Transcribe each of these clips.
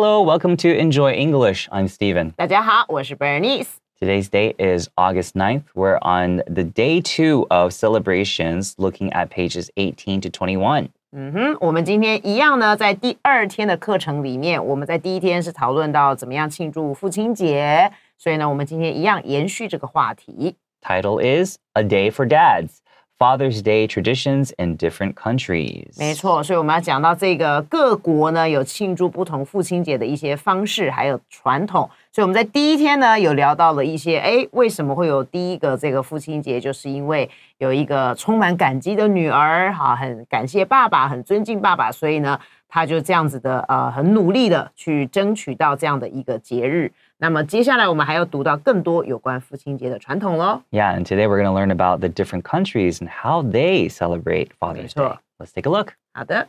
Hello, welcome to Enjoy English. I'm Steven. 大家好，我是 Today's date is August 9th. We're on the day two of celebrations, looking at pages 18 to 21. 嗯哼，我们今天一样呢，在第二天的课程里面，我们在第一天是讨论到怎么样庆祝父亲节，所以呢，我们今天一样延续这个话题。Title is A Day for Dads. Father's Day traditions in different countries。没错，所以我们要讲到这个各国呢，有庆祝不同父亲节的一些方式还有传统。所以我们在第一天呢，有聊到了一些，哎，为什么会有第一个这个父亲节？就是因为有一个充满感激的女儿，哈，很感谢爸爸，很尊敬爸爸，所以呢，他就这样子的，呃，很努力的去争取到这样的一个节日。那么接下来我们还要读到更多有关父亲节的传统喽。Yeah, and today we're going to learn about the different countries and how they celebrate Father's Day. Let's take a look. 好的。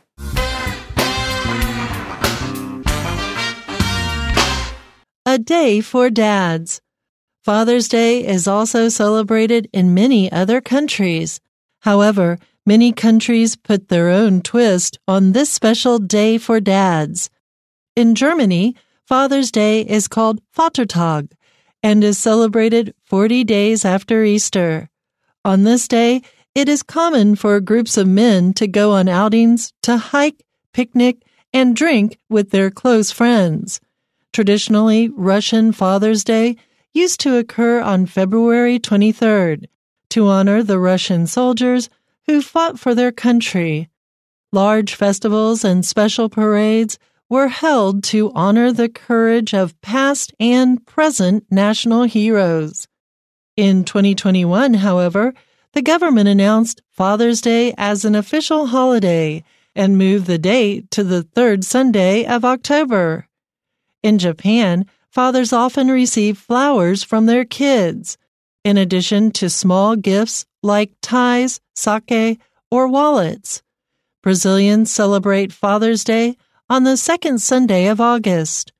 A day for dads. Father's Day is also celebrated in many other countries. However, many countries put their own twist on this special day for dads. In Germany, Father's Day is called Vatertag and is celebrated 40 days after Easter. On this day, it is common for groups of men to go on outings to hike, picnic, and drink with their close friends. Traditionally, Russian Father's Day used to occur on February 23rd to honor the Russian soldiers who fought for their country. Large festivals and special parades were held to honor the courage of past and present national heroes. In 2021, however, the government announced Father's Day as an official holiday and moved the date to the third Sunday of October. In Japan, fathers often receive flowers from their kids, in addition to small gifts like ties, sake, or wallets. Brazilians celebrate Father's Day on the second Sunday of August.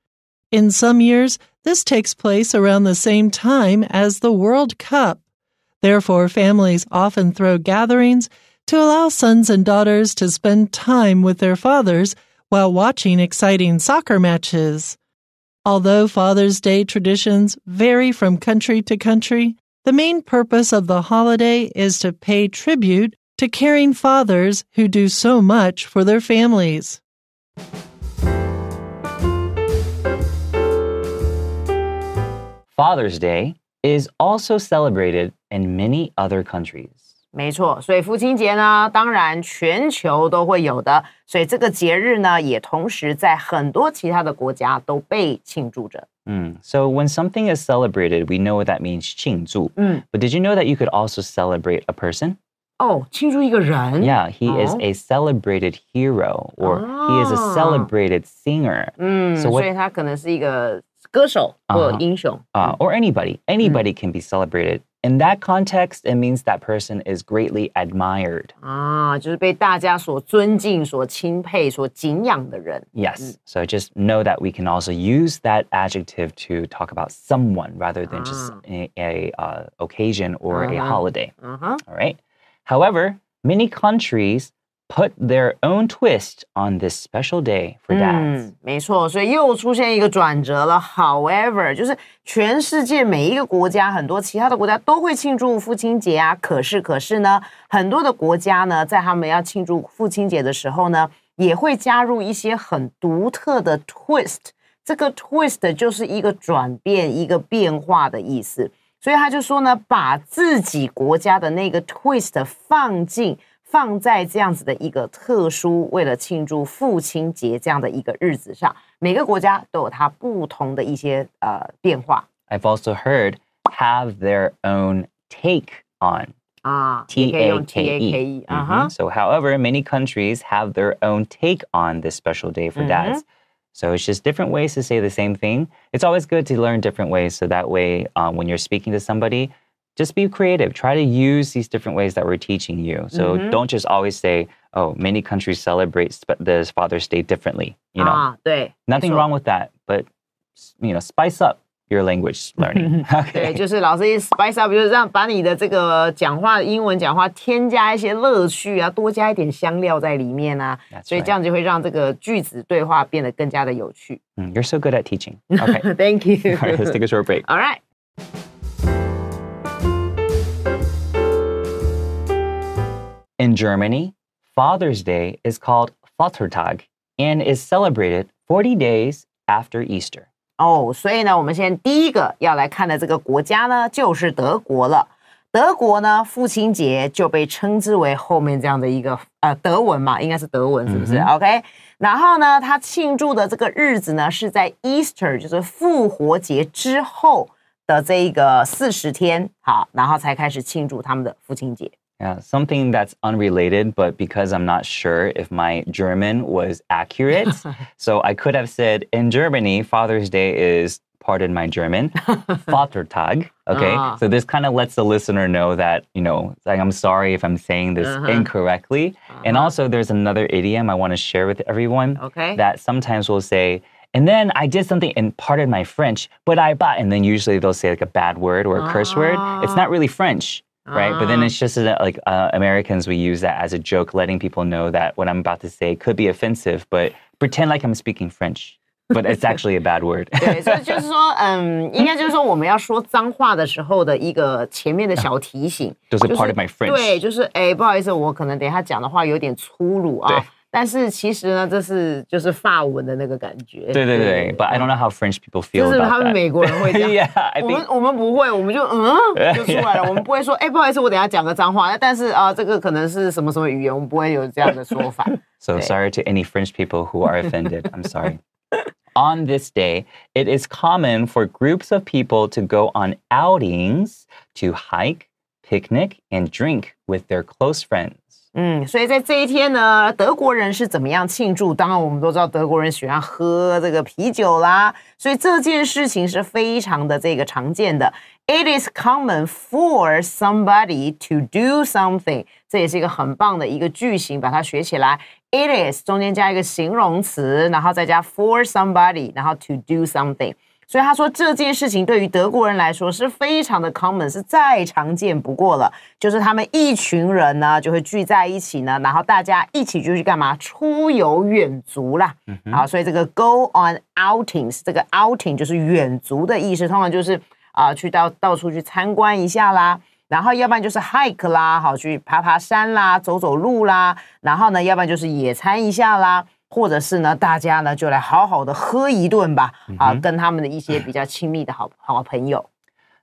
In some years, this takes place around the same time as the World Cup. Therefore, families often throw gatherings to allow sons and daughters to spend time with their fathers while watching exciting soccer matches. Although Father's Day traditions vary from country to country, the main purpose of the holiday is to pay tribute to caring fathers who do so much for their families. Father's Day is also celebrated in many other countries. 没错，所以父亲节呢，当然全球都会有的，所以这个节日呢，也同时在很多其他的国家都被庆祝着。嗯，So when something is celebrated, we know that means 庆祝。嗯，But did you know that you could also celebrate a person? Oh, Yeah, he oh. is a celebrated hero or oh. he is a celebrated singer. so Uh, uh, or anybody. Anybody mm. can be celebrated. In that context, it means that person is greatly admired. Ah，yes. so just know that we can also use that adjective to talk about someone rather than just a, a uh, occasion or uh -huh. a holiday. Uh -huh. All right. However，many countries put their own twist on this special day for dads。嗯，没错，所以又出现一个转折了。However，就是全世界每一个国家，很多其他的国家都会庆祝父亲节啊。可是，可是呢，很多的国家呢，在他们要庆祝父亲节的时候呢，也会加入一些很独特的 twist。这个 twist 就是一个转变、一个变化的意思。所以他就说呢，把自己国家的那个 twist 放进，放在这样子的一个特殊，为了庆祝父亲节这样的一个日子上，每个国家都有它不同的一些呃变化。I've also heard have their own take on 啊，T A K E，so however many countries have their own take on this special day for dads。So it's just different ways to say the same thing. It's always good to learn different ways. So that way, um, when you're speaking to somebody, just be creative. Try to use these different ways that we're teaching you. So mm-hmm. don't just always say, oh, many countries celebrate the Father's Day differently. You know, ah, nothing wrong with that, but, you know, spice up your language learning。对，就是老师一 spice up，就是让把你的这个讲话英文讲话添加一些乐趣啊，多加一点香料在里面啊，所以这样就会让这个句子对话变得更加的有趣。嗯，You're so good at teaching. Okay, thank you. All right, let's take a short break. All right. In Germany, Father's Day is called Vatertag and is celebrated 40 days after Easter. 哦，所以呢，我们现在第一个要来看的这个国家呢，就是德国了。德国呢，父亲节就被称之为后面这样的一个呃德文嘛，应该是德文，是不是？OK，然后呢，他庆祝的这个日子呢，是在 Easter，就是复活节之后的这个四十天，好，然后才开始庆祝他们的父亲节。Yeah, something that's unrelated, but because I'm not sure if my German was accurate, so I could have said in Germany, Father's Day is, pardon my German, Vatertag. Okay, uh-huh. so this kind of lets the listener know that, you know, like I'm sorry if I'm saying this uh-huh. incorrectly. Uh-huh. And also, there's another idiom I want to share with everyone okay. that sometimes we'll say, and then I did something, and pardon my French, but I bought. And then usually they'll say like a bad word or a curse word. It's ah. not really French right? But then ah. it's just that, like, uh, Americans, we use that as a joke, letting people know that what I'm about to say could be offensive, but pretend like I'm speaking French. But it's actually a bad word. part of my French。对，就是哎，不好意思，我可能等一下讲的话有点粗鲁啊。但是其实呢，这是就是法文的那个感觉。对对对，But I don't know how French people feel。就是他们美国人会这样。yeah, 我们我们不会，我们就嗯就出来了。我们不会说，哎，不好意思，我等下讲个脏话。但是啊，这个可能是什么什么语言，我们不会有这样的说法。So sorry to any French people who are offended. I'm sorry. On this day, it is common for groups of people to go on outings to hike, picnic, and drink with their close friends. 嗯，所以在这一天呢，德国人是怎么样庆祝？当然，我们都知道德国人喜欢喝这个啤酒啦，所以这件事情是非常的这个常见的。It is common for somebody to do something。这也是一个很棒的一个句型，把它学起来。It is 中间加一个形容词，然后再加 for somebody，然后 to do something。所以他说这件事情对于德国人来说是非常的 common，是再常见不过了。就是他们一群人呢就会聚在一起呢，然后大家一起就去干嘛出游远足啦。好，所以这个 go on outings，这个 outing 就是远足的意思，通常就是啊去到到处去参观一下啦，然后要不然就是 hike 啦，好去爬爬山啦，走走路啦，然后呢，要不然就是野餐一下啦。或者是呢，大家呢就来好好的喝一顿吧，啊，跟他们的一些比较亲密的好好朋友。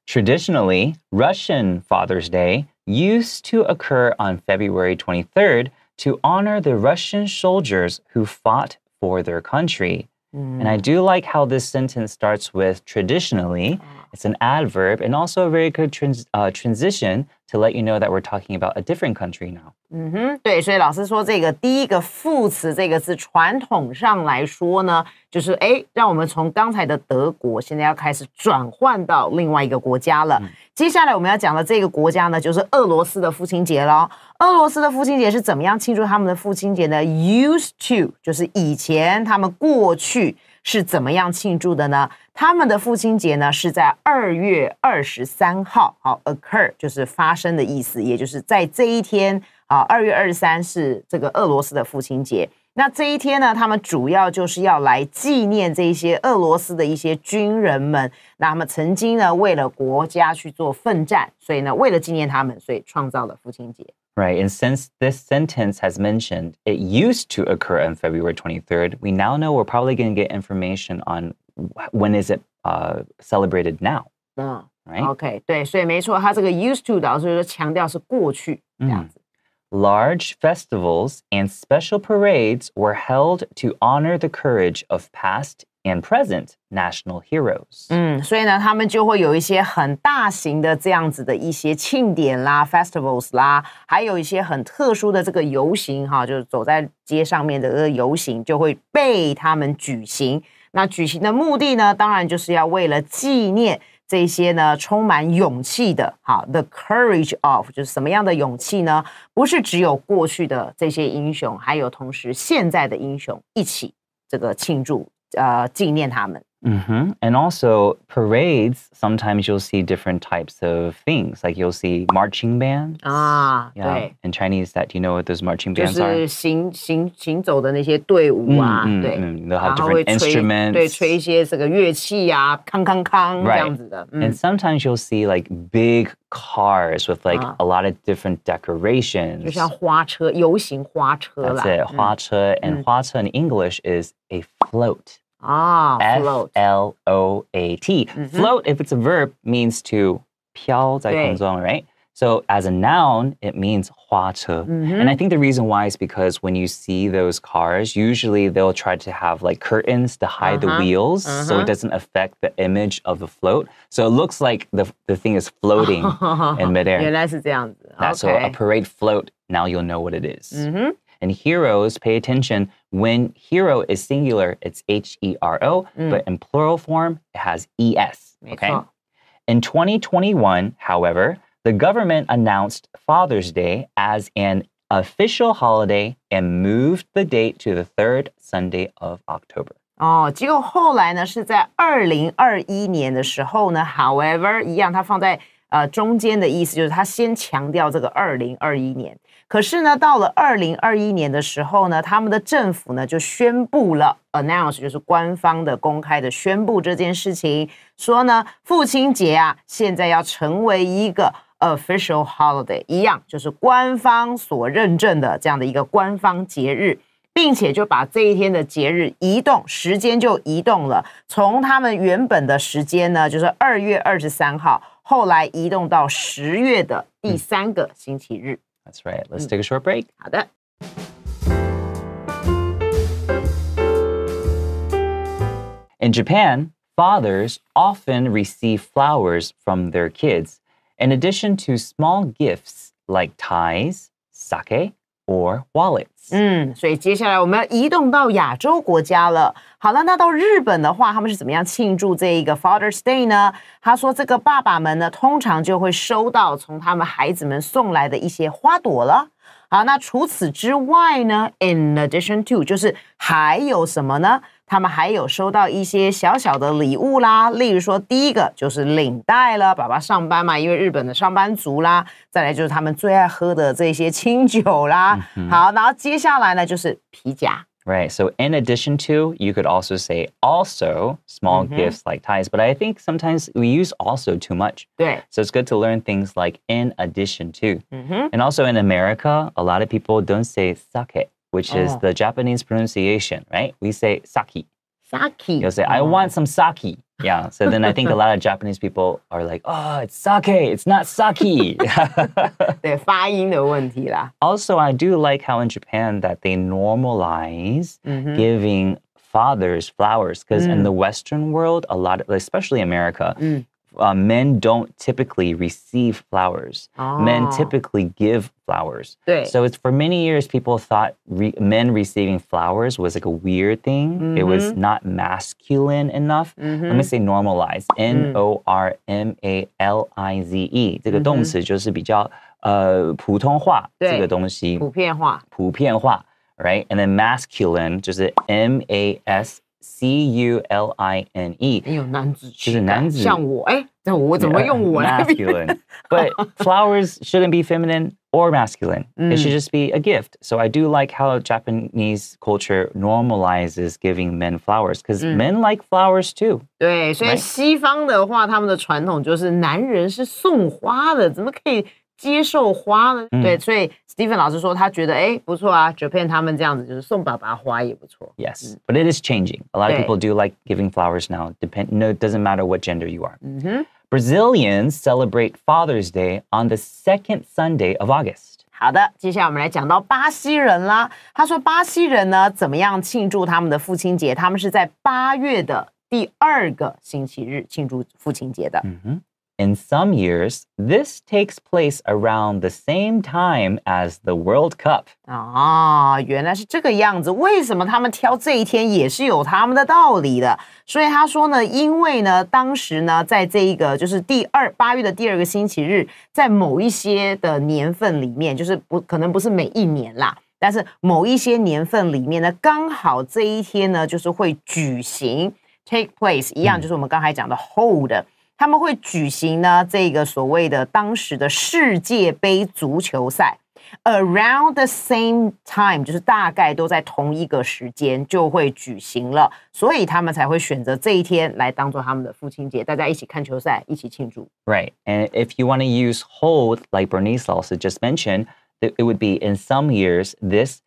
Traditionally, Russian Father's Day used to occur on February 23rd to honor the Russian soldiers who fought for their country. Mm. And I mm. do like how this sentence starts with traditionally. Ah. It's an adverb and also a very good trans, uh, transition to let you know that we're talking about a different country now. 嗯哼，对，所以老师说这个第一个副词这个字，传统上来说呢，就是哎，让我们从刚才的德国，现在要开始转换到另外一个国家了。嗯、接下来我们要讲的这个国家呢，就是俄罗斯的父亲节喽。俄罗斯的父亲节是怎么样庆祝他们的父亲节呢？Used to 就是以前他们过去。是怎么样庆祝的呢？他们的父亲节呢是在二月二十三号。好，occur 就是发生的意思，也就是在这一天啊，二月二十三是这个俄罗斯的父亲节。那这一天呢，他们主要就是要来纪念这些俄罗斯的一些军人们，那么曾经呢为了国家去做奋战，所以呢为了纪念他们，所以创造了父亲节。Right. And since this sentence has mentioned it used to occur on February 23rd, we now know we're probably going to get information on when is it uh, celebrated now. right? used to Large festivals and special parades were held to honor the courage of past and present national heroes。嗯，所以呢，他们就会有一些很大型的这样子的一些庆典啦，festivals 啦，还有一些很特殊的这个游行哈，就是走在街上面的这个游行就会被他们举行。那举行的目的呢，当然就是要为了纪念这些呢充满勇气的哈，the courage of，就是什么样的勇气呢？不是只有过去的这些英雄，还有同时现在的英雄一起这个庆祝。呃，纪念他们。Mm-hmm. And also, parades, sometimes you'll see different types of things. Like you'll see marching bands. Ah, right. And Chinese, that you know what those marching bands are? will have Right. And sometimes you'll see like big cars with like a lot of different 就 decorations. 像花车，游行花车 That's 啦，it, 嗯 hua and hua in English is a float. Ah, float. F L O A T. Mm-hmm. Float, if it's a verb, means to 飘在空中, right? So as a noun, it means 花车. Mm-hmm. And I think the reason why is because when you see those cars, usually they'll try to have like curtains to hide uh-huh. the wheels uh-huh. so it uh-huh. doesn't affect the image of the float. So it looks like the, the thing is floating in midair. 原来是这样子. That's okay. So a parade float, now you'll know what it is. Mm-hmm. And heroes, pay attention, when hero is singular, it's H E R O, mm. but in plural form, it has E S. Okay. In 2021, however, the government announced Father's Day as an official holiday and moved the date to the third Sunday of October. 哦，结果后来呢，是在二零二一年的时候呢，however，一样，它放在 oh, 呃，中间的意思就是他先强调这个二零二一年，可是呢，到了二零二一年的时候呢，他们的政府呢就宣布了，announce 就是官方的公开的宣布这件事情，说呢，父亲节啊，现在要成为一个 official holiday 一样，就是官方所认证的这样的一个官方节日，并且就把这一天的节日移动时间就移动了，从他们原本的时间呢，就是二月二十三号。后来移动到十月的第三个星期日。That's right. Let's take a short break. 好的。In Japan, fathers often receive flowers from their kids, in addition to small gifts like ties, sake, 或 wallets。嗯，所以接下来我们要移动到亚洲国家了。好了，那到日本的话，他们是怎么样庆祝这一个 Father's Day 呢？他说，这个爸爸们呢，通常就会收到从他们孩子们送来的一些花朵了。好，那除此之外呢？In addition to，就是还有什么呢？他们还有收到一些小小的礼物啦，例如说第一个就是领带了，爸爸上班嘛，因为日本的上班族啦，再来就是他们最爱喝的这些清酒啦。Mm hmm. 好，然后接下来呢就是皮夹。Right. So, in addition to, you could also say also small mm -hmm. gifts like ties. But I think sometimes we use also too much. Yeah. So, it's good to learn things like in addition to. Mm -hmm. And also in America, a lot of people don't say sake which oh. is the Japanese pronunciation, right? We say sake. Sake. You'll say, I want some sake. Yeah. So then I think a lot of Japanese people are like, oh, it's sake. It's not sake. also, I do like how in Japan that they normalize mm -hmm. giving fathers flowers because mm. in the Western world, a lot, of, especially America, mm uh, men don't typically receive flowers. Oh. Men ah. typically give flowers. So it's for many years people thought re- men receiving flowers was like a weird thing. Mm-hmm. It was mm-hmm. not masculine enough. Mm-hmm. Let me say normalize. N mm. O R M A right? and then masculine 就是 M A S C U L Masculine. but flowers shouldn't be feminine or masculine. It should mm. just be a gift. So I do like how Japanese culture normalizes giving men flowers because mm. men like flowers too. 对，所以西方的话，他们的传统就是男人是送花的，怎么可以接受花呢？嗯、对，所以 Stephen 老师说他觉得哎不错啊，Japan 他们这样子就是送爸爸花也不错。Yes,、嗯、but it is changing. A lot of people do like giving flowers now. Depend no, it doesn't matter what gender you are. 嗯哼。Brazilians mm-hmm. celebrate Father's Day on the second Sunday of August. 好的，接下来我们来讲到巴西人啦。他说巴西人呢怎么样庆祝他们的父亲节？他们是在八月的第二个星期日庆祝父亲节的。嗯哼。in some years, this takes place around the same time as the World Cup. 啊，原来是这个样子。为什么他们挑这一天也是有他们的道理的。所以他说呢，因为呢，当时呢，在这一个就是第二八月的第二个星期日，在某一些的年份里面，就是不可能不是每一年啦。但是某一些年份里面呢，刚好这一天呢，就是会举行 take place，一样就是我们刚才讲的 hold。他们会举行呢，这个所谓的当时的世界杯足球赛，around the same time，就是大概都在同一个时间就会举行了，所以他们才会选择这一天来当做他们的父亲节，大家一起看球赛，一起庆祝。Right, and if you want to use hold, like Bernie also just mentioned, it would be in some years this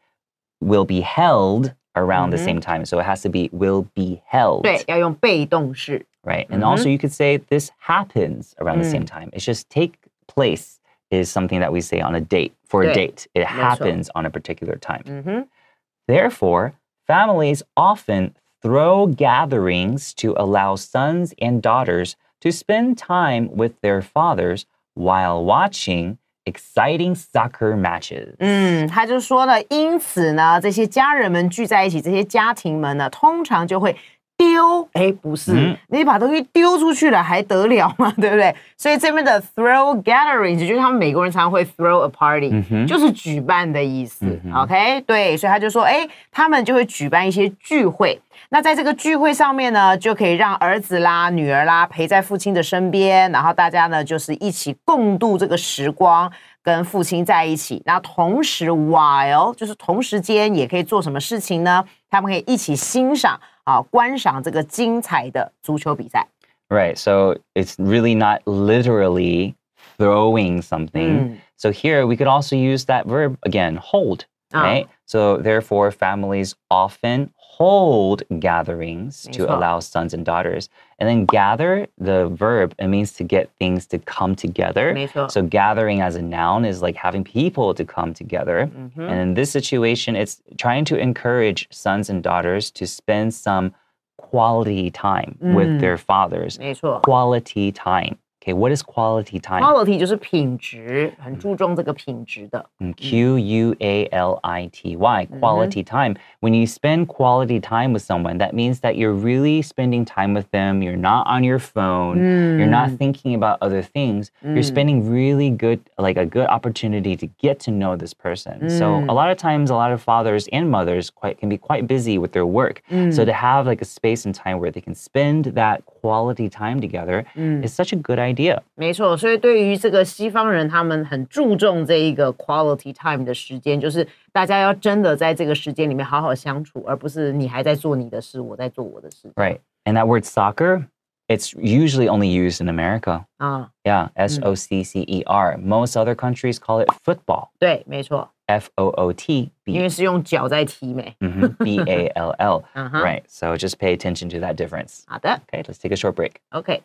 will be held around the same time. So it has to be will be held。对，要用被动式。right? And mm-hmm. also, you could say this happens around mm. the same mm. time. It's just take place is something that we say on a date, for a date. It happens on a particular time. Mm-hmm. Therefore, families often throw gatherings to allow sons and daughters to spend time with their fathers while watching exciting soccer matches。嗯，他就说呢，因此呢，这些家人们聚在一起，这些家庭们呢，通常就会丢？哎，不是，你把东西丢出去了还得了嘛？对不对？所以这边的 throw gatherings 就是他们美国人常常会 throw a party，就是举办的意思。OK，对，所以他就说，哎，他们就会举办一些聚会。那在这个聚会上面呢，就可以让儿子啦、女儿啦陪在父亲的身边，然后大家呢就是一起共度这个时光，跟父亲在一起。那同时 while 就是同时间也可以做什么事情呢？他们可以一起欣赏。啊观赏这个精彩的足球比赛。Right, so it's really not literally throwing something. Mm. So here we could also use that verb again, hold, right? Uh. So, therefore, families often hold gatherings to allow sons and daughters. And then gather, the verb, it means to get things to come together. So, gathering as a noun is like having people to come together. Mm -hmm. And in this situation, it's trying to encourage sons and daughters to spend some quality time mm. with their fathers. Quality time. Okay, what is quality time? Quality 就是品质，很注重这个品质的。嗯，Q U A L I T Y, quality time. When you spend quality time with someone, that means that you're really spending time with them. You're not on your phone. You're not mm. thinking about other things. You're mm. spending really good, like a good opportunity to get to know this person. So mm. a lot of times, a lot of fathers and mothers quite can be quite busy with their work. So to have like a space and time where they can spend that quality time together is such a good idea。没错，所以对于这个西方人，他们很注重这一个 quality time 的时间，就是大家要真的在这个时间里面好好相处，而不是你还在做你的事，我在做我的事。Right, and that word soccer it's usually only used in America. Ah. yeah. Mm. C C E R. Most other countries call it football. 对，没错，F O O T 因 B 为是用脚在踢没。mhm, B A L L. Right. So just pay attention to that difference. 好的 Okay, let's take a short break. Okay.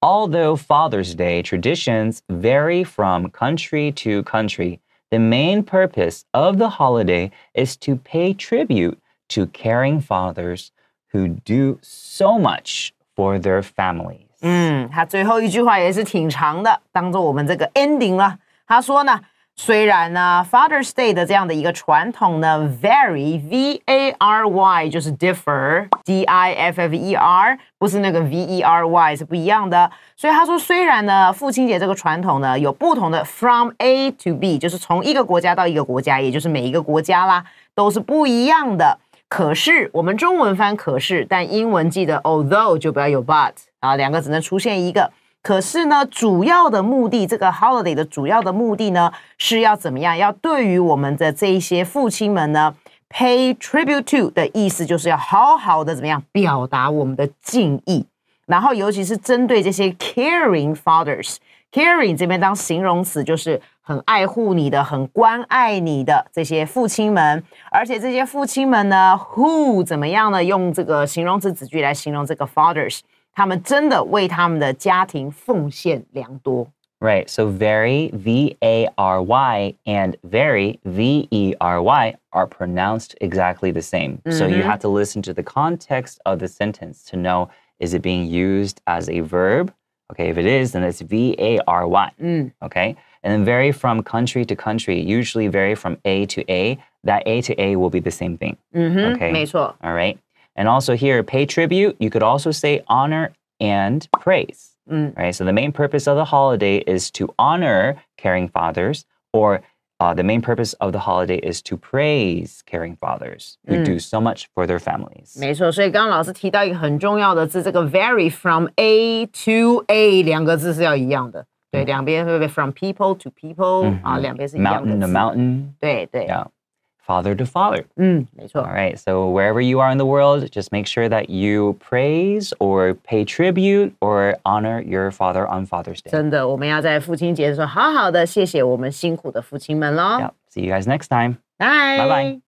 Although Father's Day traditions vary from country to country, the main purpose of the holiday is to pay tribute to caring fathers who do so much for their families. 嗯，他最后一句话也是挺长的，当做我们这个 ending 了。他说呢，虽然呢，Father's Day 的这样的一个传统呢，vary v a r y 就是 differ d i f f e r，不是那个 v e r y 是不一样的。所以他说，虽然呢，父亲节这个传统呢有不同的，from A to B 就是从一个国家到一个国家，也就是每一个国家啦都是不一样的。可是我们中文翻可是，但英文记得 although 就不要有 but 啊，两个只能出现一个。可是呢，主要的目的，这个 holiday 的主要的目的呢，是要怎么样？要对于我们的这一些父亲们呢，pay tribute to 的意思，就是要好好的怎么样表达我们的敬意。然后，尤其是针对这些 caring fathers，caring 这边当形容词，就是很爱护你的、很关爱你的这些父亲们。而且，这些父亲们呢，who 怎么样呢？用这个形容词子句来形容这个 fathers。他们真的为他们的家庭奉献良多。Right. So very, V A R Y, and very, V E R Y, are pronounced exactly the same. Mm -hmm. So you mm-hmm. have to listen to the context of the sentence to know is it being used as a verb? Okay. If it is, then it's V A R Y. Mm. Okay. And then vary from country to country, usually vary from A to A. That A to A will be the same thing. Mm -hmm. Okay. 没错. All right. And also here, pay tribute, you could also say honor and praise. Mm. Right? So the main purpose of the holiday is to honor caring fathers, or uh, the main purpose of the holiday is to praise caring fathers who mm. do so much for their families. 没错，所以刚刚老师提到一个很重要的字，这个 vary from A to A 两个字是要一样的。对，两边会不会 from people to people、嗯、啊？两边是一样的。Mountain to mountain。对对。Yeah father to father. Mm, all right. so wherever you are in the world, just make sure that you praise or pay tribute or honor your father on Father's Day. see you guys next time. Bye. Bye bye.